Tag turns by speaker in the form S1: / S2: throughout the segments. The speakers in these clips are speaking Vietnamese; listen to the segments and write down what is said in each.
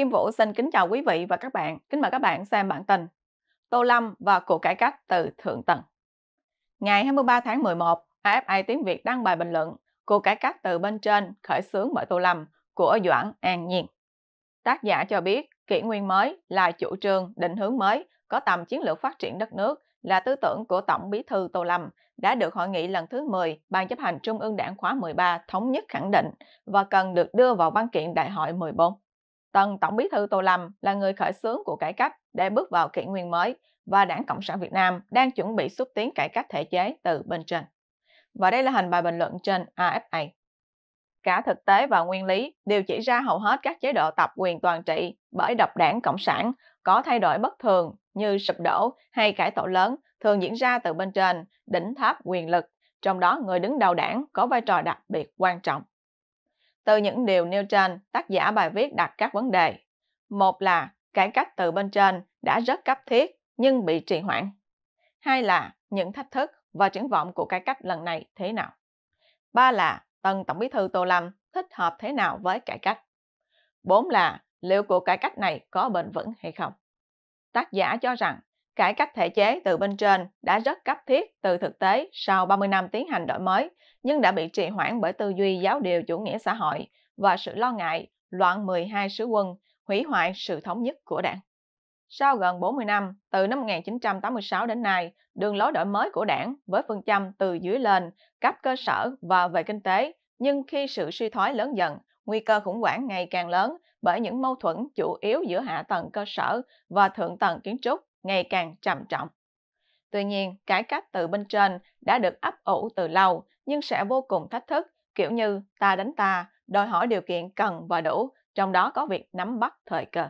S1: Kim Vũ xin kính chào quý vị và các bạn. Kính mời các bạn xem bản tin Tô Lâm và cuộc cải cách từ thượng tầng. Ngày 23 tháng 11, AFI Tiếng Việt đăng bài bình luận Cuộc cải cách từ bên trên khởi xướng bởi Tô Lâm của Doãn An Nhiên. Tác giả cho biết kỷ nguyên mới là chủ trương định hướng mới có tầm chiến lược phát triển đất nước là tư tưởng của Tổng Bí thư Tô Lâm đã được hội nghị lần thứ 10 Ban chấp hành Trung ương Đảng khóa 13 thống nhất khẳng định và cần được đưa vào văn kiện đại hội 14. Tân Tổng Bí thư Tô Lâm là người khởi xướng của cải cách để bước vào kỷ nguyên mới và Đảng Cộng sản Việt Nam đang chuẩn bị xúc tiến cải cách thể chế từ bên trên. Và đây là hình bài bình luận trên AFA. Cả thực tế và nguyên lý đều chỉ ra hầu hết các chế độ tập quyền toàn trị bởi độc đảng Cộng sản có thay đổi bất thường như sụp đổ hay cải tổ lớn thường diễn ra từ bên trên, đỉnh tháp quyền lực, trong đó người đứng đầu đảng có vai trò đặc biệt quan trọng. Từ những điều nêu trên, tác giả bài viết đặt các vấn đề. Một là cải cách từ bên trên đã rất cấp thiết nhưng bị trì hoãn. Hai là những thách thức và triển vọng của cải cách lần này thế nào. Ba là tân Tổng bí thư Tô Lâm thích hợp thế nào với cải cách. Bốn là liệu cuộc cải cách này có bền vững hay không. Tác giả cho rằng cải cách thể chế từ bên trên đã rất cấp thiết từ thực tế sau 30 năm tiến hành đổi mới, nhưng đã bị trì hoãn bởi tư duy giáo điều chủ nghĩa xã hội và sự lo ngại loạn 12 sứ quân hủy hoại sự thống nhất của đảng. Sau gần 40 năm, từ năm 1986 đến nay, đường lối đổi mới của đảng với phương châm từ dưới lên, cấp cơ sở và về kinh tế, nhưng khi sự suy thoái lớn dần, nguy cơ khủng hoảng ngày càng lớn bởi những mâu thuẫn chủ yếu giữa hạ tầng cơ sở và thượng tầng kiến trúc ngày càng trầm trọng. Tuy nhiên, cải cách từ bên trên đã được ấp ủ từ lâu nhưng sẽ vô cùng thách thức, kiểu như ta đánh ta, đòi hỏi điều kiện cần và đủ, trong đó có việc nắm bắt thời cơ.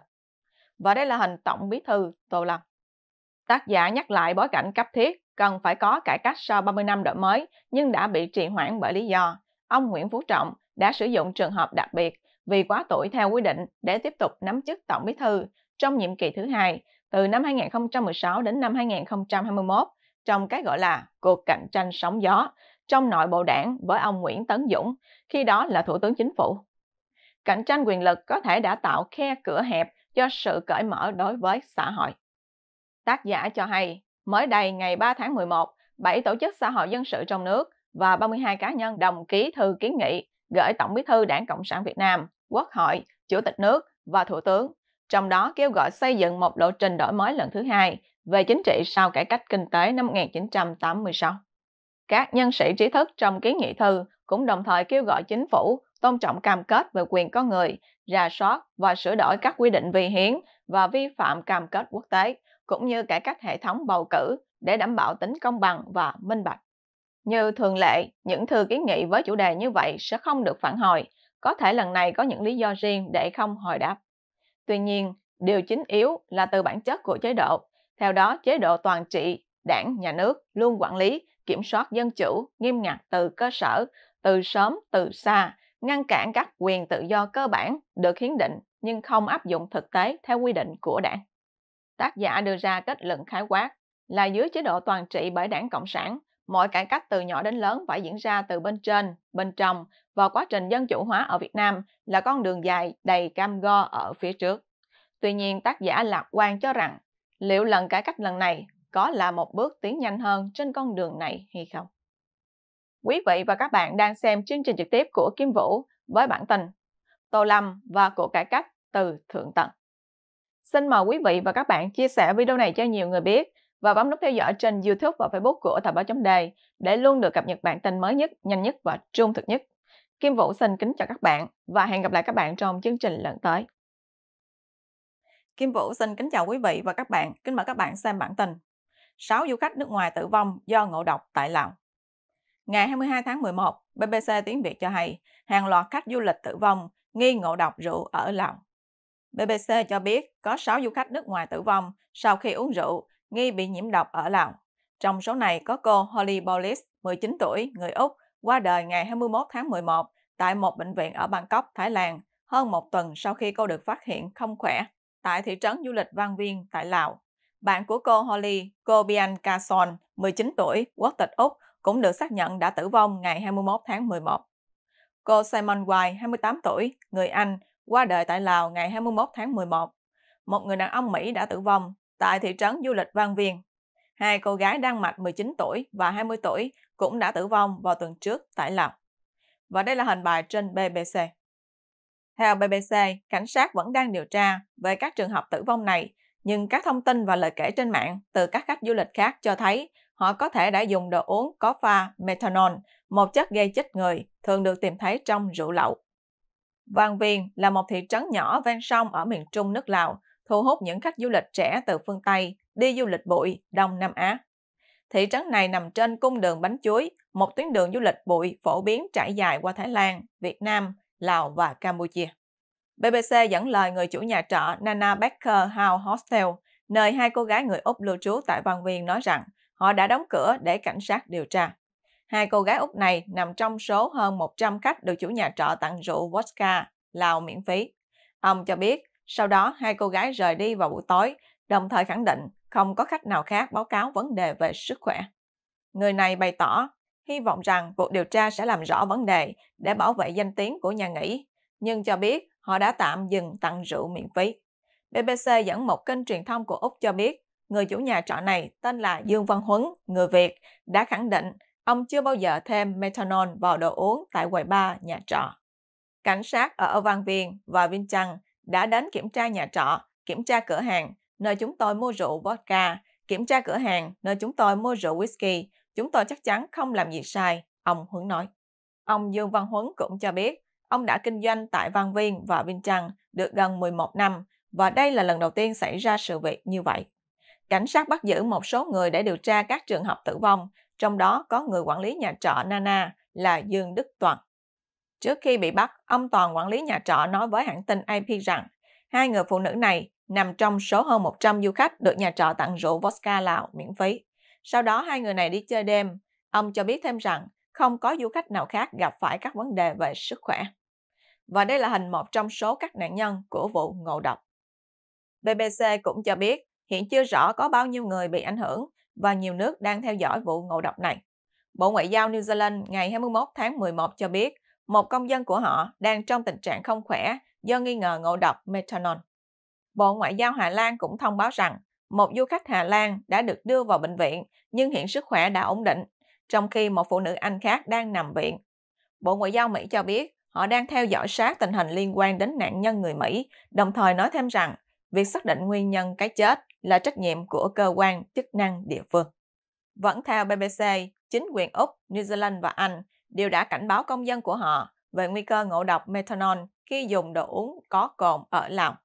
S1: Và đây là hình tổng bí thư Tô Lâm. Tác giả nhắc lại bối cảnh cấp thiết cần phải có cải cách sau 30 năm đổi mới nhưng đã bị trì hoãn bởi lý do. Ông Nguyễn Phú Trọng đã sử dụng trường hợp đặc biệt vì quá tuổi theo quy định để tiếp tục nắm chức tổng bí thư trong nhiệm kỳ thứ hai từ năm 2016 đến năm 2021 trong cái gọi là cuộc cạnh tranh sóng gió trong nội bộ đảng với ông Nguyễn Tấn Dũng, khi đó là Thủ tướng Chính phủ. Cạnh tranh quyền lực có thể đã tạo khe cửa hẹp cho sự cởi mở đối với xã hội. Tác giả cho hay, mới đây ngày 3 tháng 11, 7 tổ chức xã hội dân sự trong nước và 32 cá nhân đồng ký thư kiến nghị gửi Tổng bí thư Đảng Cộng sản Việt Nam, Quốc hội, Chủ tịch nước và Thủ tướng trong đó kêu gọi xây dựng một lộ trình đổi mới lần thứ hai về chính trị sau cải cách kinh tế năm 1986. Các nhân sĩ trí thức trong kiến nghị thư cũng đồng thời kêu gọi chính phủ tôn trọng cam kết về quyền con người, rà soát và sửa đổi các quy định vi hiến và vi phạm cam kết quốc tế, cũng như cải cách hệ thống bầu cử để đảm bảo tính công bằng và minh bạch. Như thường lệ, những thư kiến nghị với chủ đề như vậy sẽ không được phản hồi, có thể lần này có những lý do riêng để không hồi đáp. Tuy nhiên, điều chính yếu là từ bản chất của chế độ. Theo đó, chế độ toàn trị, đảng, nhà nước luôn quản lý, kiểm soát dân chủ, nghiêm ngặt từ cơ sở, từ sớm, từ xa, ngăn cản các quyền tự do cơ bản được hiến định nhưng không áp dụng thực tế theo quy định của đảng. Tác giả đưa ra kết luận khái quát là dưới chế độ toàn trị bởi đảng Cộng sản, mọi cải cách từ nhỏ đến lớn phải diễn ra từ bên trên, bên trong và quá trình dân chủ hóa ở Việt Nam là con đường dài đầy cam go ở phía trước. Tuy nhiên tác giả lạc quan cho rằng liệu lần cải cách lần này có là một bước tiến nhanh hơn trên con đường này hay không? Quý vị và các bạn đang xem chương trình trực tiếp của Kim Vũ với bản tin Tô Lâm và cuộc cải cách từ thượng tầng. Xin mời quý vị và các bạn chia sẻ video này cho nhiều người biết và bấm nút theo dõi trên YouTube và Facebook của Thời báo chấm đề để luôn được cập nhật bản tin mới nhất, nhanh nhất và trung thực nhất. Kim Vũ xin kính chào các bạn và hẹn gặp lại các bạn trong chương trình lần tới. Kim Vũ xin kính chào quý vị và các bạn, kính mời các bạn xem bản tin. 6 du khách nước ngoài tử vong do ngộ độc tại Lào. Ngày 22 tháng 11, BBC tiếng Việt cho hay hàng loạt khách du lịch tử vong nghi ngộ độc rượu ở Lào. BBC cho biết có 6 du khách nước ngoài tử vong sau khi uống rượu nghi bị nhiễm độc ở Lào. Trong số này có cô Holly Bolis, 19 tuổi, người Úc, qua đời ngày 21 tháng 11 tại một bệnh viện ở Bangkok, Thái Lan, hơn một tuần sau khi cô được phát hiện không khỏe tại thị trấn du lịch Vang Viên tại Lào. Bạn của cô Holly, cô Bianca Son, 19 tuổi, quốc tịch Úc, cũng được xác nhận đã tử vong ngày 21 tháng 11. Cô Simon White, 28 tuổi, người Anh, qua đời tại Lào ngày 21 tháng 11. Một người đàn ông Mỹ đã tử vong tại thị trấn du lịch Văn Viên. Hai cô gái Đan Mạch 19 tuổi và 20 tuổi cũng đã tử vong vào tuần trước tại Lào. Và đây là hình bài trên BBC. Theo BBC, cảnh sát vẫn đang điều tra về các trường hợp tử vong này, nhưng các thông tin và lời kể trên mạng từ các khách du lịch khác cho thấy họ có thể đã dùng đồ uống có pha methanol, một chất gây chết người thường được tìm thấy trong rượu lậu. Vàng Viên là một thị trấn nhỏ ven sông ở miền trung nước Lào, thu hút những khách du lịch trẻ từ phương Tây đi du lịch bụi Đông Nam Á. Thị trấn này nằm trên cung đường bánh chuối, một tuyến đường du lịch bụi phổ biến trải dài qua Thái Lan, Việt Nam, Lào và Campuchia. BBC dẫn lời người chủ nhà trọ Nana Becker House Hostel, nơi hai cô gái người Úc lưu trú tại Văn Viên nói rằng họ đã đóng cửa để cảnh sát điều tra. Hai cô gái Úc này nằm trong số hơn 100 khách được chủ nhà trọ tặng rượu vodka, Lào miễn phí. Ông cho biết sau đó, hai cô gái rời đi vào buổi tối, đồng thời khẳng định không có khách nào khác báo cáo vấn đề về sức khỏe. Người này bày tỏ hy vọng rằng cuộc điều tra sẽ làm rõ vấn đề để bảo vệ danh tiếng của nhà nghỉ, nhưng cho biết họ đã tạm dừng tặng rượu miễn phí. BBC dẫn một kênh truyền thông của Úc cho biết, người chủ nhà trọ này tên là Dương Văn Huấn, người Việt, đã khẳng định ông chưa bao giờ thêm methanol vào đồ uống tại quầy bar nhà trọ. Cảnh sát ở Âu Văn Viên và Vinh Trăng đã đến kiểm tra nhà trọ, kiểm tra cửa hàng nơi chúng tôi mua rượu vodka, kiểm tra cửa hàng nơi chúng tôi mua rượu whisky. Chúng tôi chắc chắn không làm gì sai, ông Huấn nói. Ông Dương Văn Huấn cũng cho biết, ông đã kinh doanh tại Văn Viên và Vinh Trăng được gần 11 năm và đây là lần đầu tiên xảy ra sự việc như vậy. Cảnh sát bắt giữ một số người để điều tra các trường hợp tử vong, trong đó có người quản lý nhà trọ Nana là Dương Đức Toàn. Trước khi bị bắt, ông Toàn quản lý nhà trọ nói với hãng tin AP rằng hai người phụ nữ này nằm trong số hơn 100 du khách được nhà trọ tặng rượu vodka Lào miễn phí. Sau đó hai người này đi chơi đêm. Ông cho biết thêm rằng không có du khách nào khác gặp phải các vấn đề về sức khỏe. Và đây là hình một trong số các nạn nhân của vụ ngộ độc. BBC cũng cho biết hiện chưa rõ có bao nhiêu người bị ảnh hưởng và nhiều nước đang theo dõi vụ ngộ độc này. Bộ Ngoại giao New Zealand ngày 21 tháng 11 cho biết một công dân của họ đang trong tình trạng không khỏe do nghi ngờ ngộ độc methanol. Bộ Ngoại giao Hà Lan cũng thông báo rằng một du khách Hà Lan đã được đưa vào bệnh viện nhưng hiện sức khỏe đã ổn định, trong khi một phụ nữ Anh khác đang nằm viện. Bộ Ngoại giao Mỹ cho biết họ đang theo dõi sát tình hình liên quan đến nạn nhân người Mỹ, đồng thời nói thêm rằng việc xác định nguyên nhân cái chết là trách nhiệm của cơ quan chức năng địa phương. Vẫn theo BBC, chính quyền Úc, New Zealand và Anh đều đã cảnh báo công dân của họ về nguy cơ ngộ độc methanol khi dùng đồ uống có cồn ở Lào.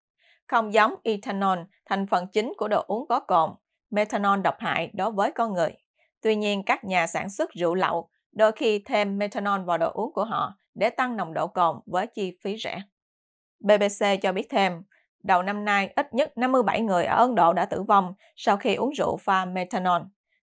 S1: Không giống ethanol, thành phần chính của đồ uống có cồn, methanol độc hại đối với con người. Tuy nhiên, các nhà sản xuất rượu lậu đôi khi thêm methanol vào đồ uống của họ để tăng nồng độ cồn với chi phí rẻ. BBC cho biết thêm, đầu năm nay ít nhất 57 người ở Ấn Độ đã tử vong sau khi uống rượu pha methanol.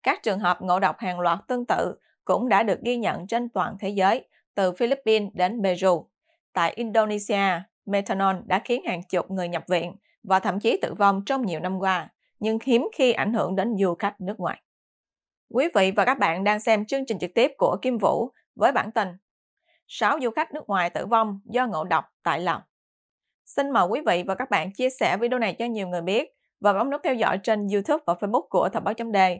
S1: Các trường hợp ngộ độc hàng loạt tương tự cũng đã được ghi nhận trên toàn thế giới, từ Philippines đến Peru. Tại Indonesia, methanol đã khiến hàng chục người nhập viện và thậm chí tử vong trong nhiều năm qua, nhưng hiếm khi ảnh hưởng đến du khách nước ngoài. Quý vị và các bạn đang xem chương trình trực tiếp của Kim Vũ với bản tin 6 du khách nước ngoài tử vong do ngộ độc tại Lào. Xin mời quý vị và các bạn chia sẻ video này cho nhiều người biết và bấm nút theo dõi trên YouTube và Facebook của Thời báo chấm đề